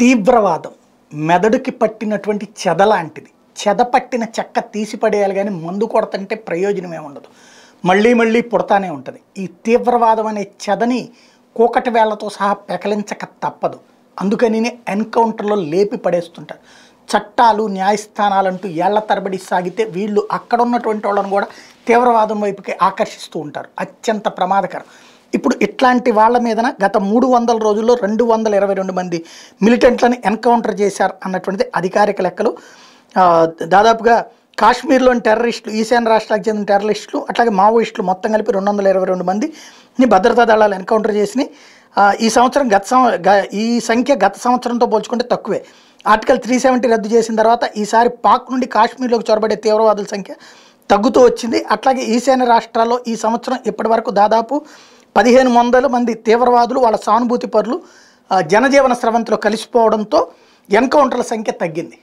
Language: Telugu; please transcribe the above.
తీవ్రవాదం మెదడుకి పట్టినటువంటి చెద లాంటిది చెద పట్టిన చెక్క తీసి పడేయాలి కానీ మందు కొడతంటే ప్రయోజనం ఉండదు మళ్ళీ మళ్ళీ పుడతానే ఉంటుంది ఈ తీవ్రవాదం అనే చెదని కూకటి వేళ్లతో సహా పెకలించక తప్పదు అందుకని ఎన్కౌంటర్లో లేపి పడేస్తుంటారు చట్టాలు న్యాయస్థానాలంటూ ఏళ్ల తరబడి సాగితే వీళ్ళు అక్కడ ఉన్నటువంటి వాళ్ళని కూడా తీవ్రవాదం వైపుకి ఆకర్షిస్తూ ఉంటారు అత్యంత ప్రమాదకరం ఇప్పుడు ఇట్లాంటి వాళ్ళ మీదన గత మూడు వందల రోజుల్లో రెండు వందల ఇరవై రెండు మంది మిలిటెంట్లను ఎన్కౌంటర్ చేశారు అన్నటువంటిది అధికారిక లెక్కలు దాదాపుగా కాశ్మీర్లోని టెర్రరిస్టులు ఈశాన్య రాష్ట్రాలకు చెందిన టెర్రరిస్టులు అట్లాగే మావోయిస్టులు మొత్తం కలిపి రెండు వందల ఇరవై రెండు మందిని భద్రతా దళాలు ఎన్కౌంటర్ చేసి ఈ సంవత్సరం గత ఈ సంఖ్య గత సంవత్సరంతో పోల్చుకుంటే తక్కువే ఆర్టికల్ త్రీ సెవెంటీ రద్దు చేసిన తర్వాత ఈసారి పాక్ నుండి కాశ్మీర్లోకి చొరబడే తీవ్రవాదుల సంఖ్య తగ్గుతూ వచ్చింది అట్లాగే ఈశాన్య రాష్ట్రాల్లో ఈ సంవత్సరం ఇప్పటివరకు దాదాపు పదిహేను వందల మంది తీవ్రవాదులు వాళ్ళ సానుభూతి పరులు జనజీవన స్రవంతిలో కలిసిపోవడంతో ఎన్కౌంటర్ల సంఖ్య తగ్గింది